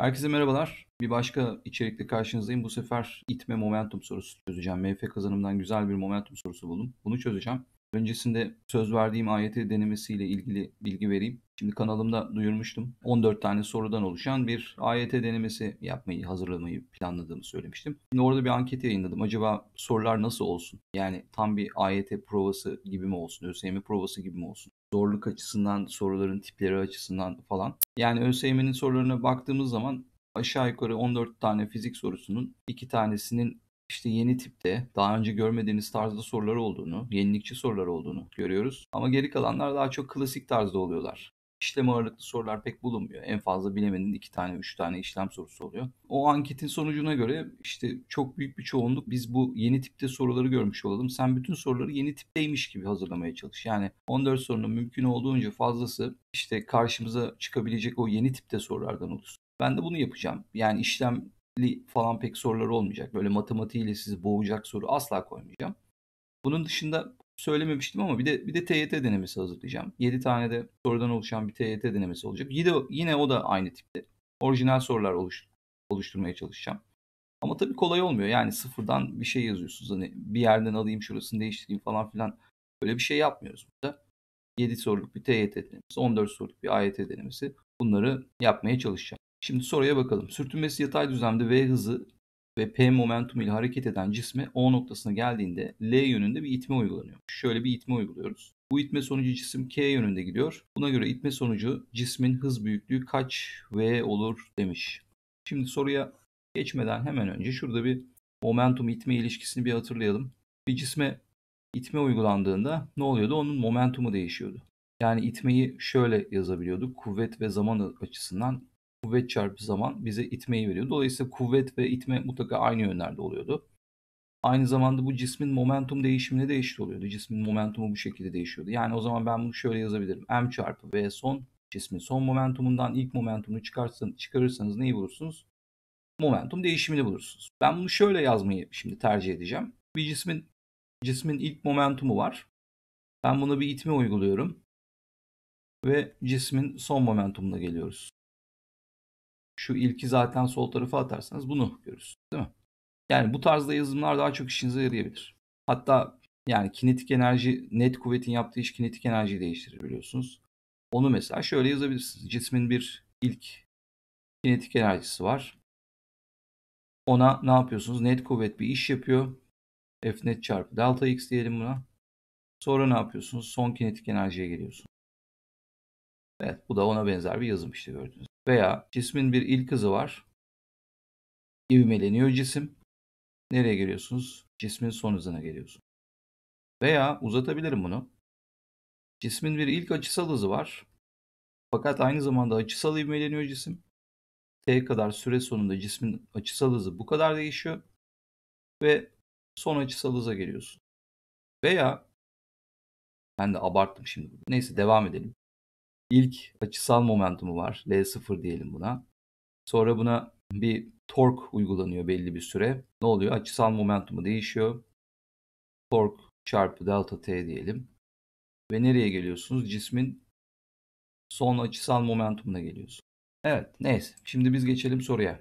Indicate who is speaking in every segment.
Speaker 1: Herkese merhabalar. Bir başka içerikle karşınızdayım. Bu sefer itme momentum sorusu çözeceğim. MF kazanımdan güzel bir momentum sorusu buldum. Bunu çözeceğim. Öncesinde söz verdiğim AYT denemesiyle ilgili bilgi vereyim. Şimdi kanalımda duyurmuştum. 14 tane sorudan oluşan bir AYT denemesi yapmayı, hazırlamayı planladığımı söylemiştim. Şimdi orada bir anket yayınladım. Acaba sorular nasıl olsun? Yani tam bir AYT provası gibi mi olsun? ÖSYM provası gibi mi olsun? Zorluk açısından, soruların tipleri açısından falan. Yani ÖSYM'nin sorularına baktığımız zaman aşağı yukarı 14 tane fizik sorusunun 2 tanesinin işte yeni tipte daha önce görmediğiniz tarzda sorular olduğunu, yenilikçi sorular olduğunu görüyoruz. Ama geri kalanlar daha çok klasik tarzda oluyorlar. İşlem ağırlıklı sorular pek bulunmuyor. En fazla bilemenin iki tane, üç tane işlem sorusu oluyor. O anketin sonucuna göre işte çok büyük bir çoğunluk biz bu yeni tipte soruları görmüş olalım. Sen bütün soruları yeni tipteymiş gibi hazırlamaya çalış. Yani 14 sorunun mümkün olduğunca fazlası işte karşımıza çıkabilecek o yeni tipte sorulardan olsun. Ben de bunu yapacağım. Yani işlem falan pek sorular olmayacak. Böyle matematiğiyle sizi boğacak soru asla koymayacağım. Bunun dışında söylememiştim ama bir de bir de TYT denemesi hazırlayacağım. 7 tane de sorudan oluşan bir TYT denemesi olacak. Yine, yine o da aynı tipte. Orijinal sorular oluş, oluşturmaya çalışacağım. Ama tabii kolay olmuyor. Yani sıfırdan bir şey yazıyorsunuz. Hani bir yerden alayım şurasını değiştireyim falan filan. Böyle bir şey yapmıyoruz burada. 7 soruluk bir TYT denemesi, 14 soruluk bir AYT denemesi. Bunları yapmaya çalışacağım. Şimdi soruya bakalım. Sürtünmesi yatay düzlemde V hızı ve P momentum ile hareket eden cisme O noktasına geldiğinde L yönünde bir itme uygulanıyor. Şöyle bir itme uyguluyoruz. Bu itme sonucu cisim K yönünde gidiyor. Buna göre itme sonucu cismin hız büyüklüğü kaç V olur demiş. Şimdi soruya geçmeden hemen önce şurada bir momentum itme ilişkisini bir hatırlayalım. Bir cisme itme uygulandığında ne oluyordu? Onun momentumu değişiyordu. Yani itmeyi şöyle yazabiliyorduk. Kuvvet ve zaman açısından kuvvet çarpı zaman bize itmeyi veriyor. Dolayısıyla kuvvet ve itme mutlaka aynı yönlerde oluyordu. Aynı zamanda bu cismin momentum değişimine de eşit oluyordu. Cismin momentumu bu şekilde değişiyordu. Yani o zaman ben bunu şöyle yazabilirim. M çarpı V son cismin son momentumundan ilk momentumunu çıkarsanız, çıkarırsanız neyi bulursunuz? Momentum değişimini bulursunuz. Ben bunu şöyle yazmayı şimdi tercih edeceğim. Bir cismin cismin ilk momentumu var. Ben buna bir itme uyguluyorum. Ve cismin son momentumuna geliyoruz. Şu ilki zaten sol tarafa atarsanız bunu görürsünüz değil mi? Yani bu tarzda yazılımlar daha çok işinize yarayabilir. Hatta yani kinetik enerji, net kuvvetin yaptığı iş kinetik enerjiyi değiştirir biliyorsunuz. Onu mesela şöyle yazabilirsiniz. Cismin bir ilk kinetik enerjisi var. Ona ne yapıyorsunuz? Net kuvvet bir iş yapıyor. F net çarpı delta x diyelim buna. Sonra ne yapıyorsunuz? Son kinetik enerjiye geliyorsunuz. Evet bu da ona benzer bir yazım işte gördüğünüz veya cismin bir ilk hızı var. İvmeleniyor cisim. Nereye geliyorsunuz? Cismin son hızına geliyorsun. Veya uzatabilirim bunu. Cismin bir ilk açısal hızı var. Fakat aynı zamanda açısal ivmeleniyor cisim. T kadar süre sonunda cismin açısal hızı bu kadar değişiyor. Ve son açısal hıza geliyorsun. Veya ben de abarttım şimdi. Neyse devam edelim ilk açısal momentumu var. L0 diyelim buna. Sonra buna bir tork uygulanıyor belli bir süre. Ne oluyor? Açısal momentumu değişiyor. Tork çarpı delta t diyelim. Ve nereye geliyorsunuz? Cismin son açısal momentumuna geliyorsunuz. Evet neyse. Şimdi biz geçelim soruya.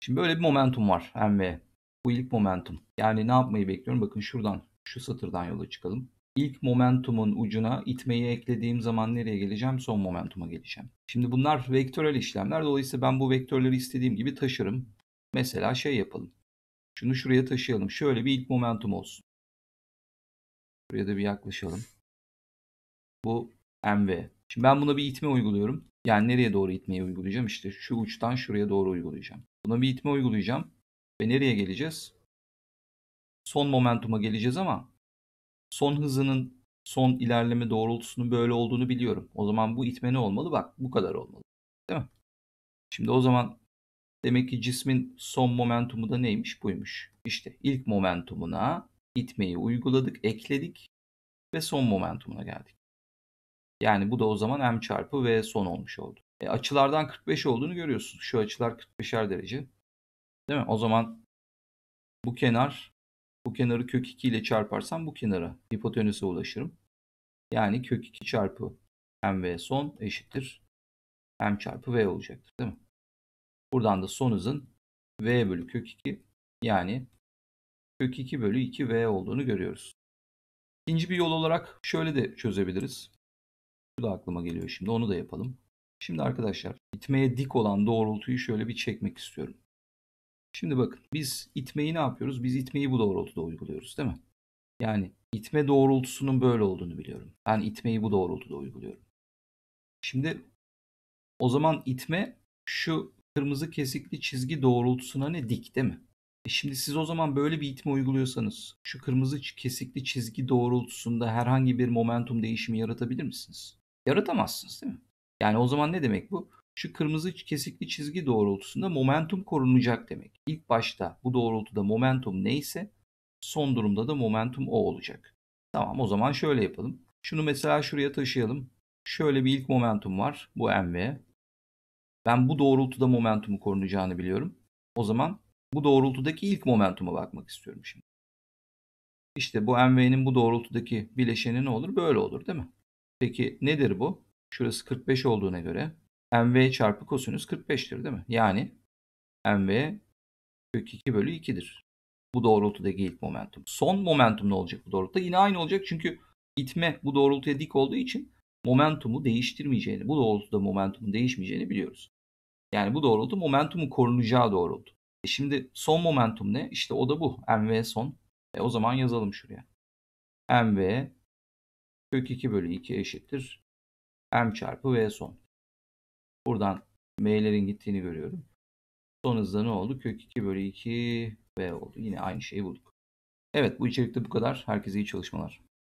Speaker 1: Şimdi böyle bir momentum var hem ve Bu ilk momentum. Yani ne yapmayı bekliyorum? Bakın şuradan şu satırdan yola çıkalım. İlk momentumun ucuna itmeyi eklediğim zaman nereye geleceğim? Son momentuma geleceğim. Şimdi bunlar vektörel işlemler. Dolayısıyla ben bu vektörleri istediğim gibi taşırım. Mesela şey yapalım. Şunu şuraya taşıyalım. Şöyle bir ilk momentum olsun. Buraya da bir yaklaşalım. Bu MV. Şimdi ben buna bir itme uyguluyorum. Yani nereye doğru itmeyi uygulayacağım? İşte şu uçtan şuraya doğru uygulayacağım. Buna bir itme uygulayacağım. Ve nereye geleceğiz? Son momentuma geleceğiz ama son hızının son ilerleme doğrultusunun böyle olduğunu biliyorum. O zaman bu itme ne olmalı? Bak bu kadar olmalı. Değil mi? Şimdi o zaman demek ki cismin son momentumu da neymiş? Buymuş. İşte ilk momentumuna itmeyi uyguladık, ekledik ve son momentumuna geldik. Yani bu da o zaman m çarpı v son olmuş oldu. E, açılardan 45 olduğunu görüyorsunuz. Şu açılar 45'er derece. Değil mi? O zaman bu kenar bu kenarı kök 2 ile çarparsam bu kenara hipotenüse ulaşırım. Yani kök 2 çarpı m ve son eşittir m çarpı v olacaktır değil mi? Buradan da son hızın v bölü kök 2 yani kök 2 bölü 2v olduğunu görüyoruz. İkinci bir yol olarak şöyle de çözebiliriz. Bu da aklıma geliyor şimdi onu da yapalım. Şimdi arkadaşlar gitmeye dik olan doğrultuyu şöyle bir çekmek istiyorum. Şimdi bakın biz itmeyi ne yapıyoruz? Biz itmeyi bu doğrultuda uyguluyoruz değil mi? Yani itme doğrultusunun böyle olduğunu biliyorum. Ben itmeyi bu doğrultuda uyguluyorum. Şimdi o zaman itme şu kırmızı kesikli çizgi doğrultusuna ne dik değil mi? E şimdi siz o zaman böyle bir itme uyguluyorsanız şu kırmızı kesikli çizgi doğrultusunda herhangi bir momentum değişimi yaratabilir misiniz? Yaratamazsınız değil mi? Yani o zaman ne demek bu? şu kırmızı kesikli çizgi doğrultusunda momentum korunacak demek. İlk başta bu doğrultuda momentum neyse son durumda da momentum o olacak. Tamam o zaman şöyle yapalım. Şunu mesela şuraya taşıyalım. Şöyle bir ilk momentum var. Bu mv. Ben bu doğrultuda momentumu korunacağını biliyorum. O zaman bu doğrultudaki ilk momentuma bakmak istiyorum şimdi. İşte bu mv'nin bu doğrultudaki bileşeni ne olur? Böyle olur değil mi? Peki nedir bu? Şurası 45 olduğuna göre mv çarpı kosinüs 45'tir değil mi? Yani mv kök 2 bölü 2'dir. Bu doğrultuda ilk momentum. Son momentum ne olacak bu doğrultuda? Yine aynı olacak çünkü itme bu doğrultuya dik olduğu için momentumu değiştirmeyeceğini, bu doğrultuda momentumun değişmeyeceğini biliyoruz. Yani bu doğrultu momentumun korunacağı doğrultu. E şimdi son momentum ne? İşte o da bu. mv son. E o zaman yazalım şuraya. mv kök 2 bölü 2 eşittir m çarpı v son. Buradan M'lerin gittiğini görüyorum. Son hızda ne oldu? Kök 2 bölü 2 B oldu. Yine aynı şeyi bulduk. Evet bu içerikte bu kadar. Herkese iyi çalışmalar.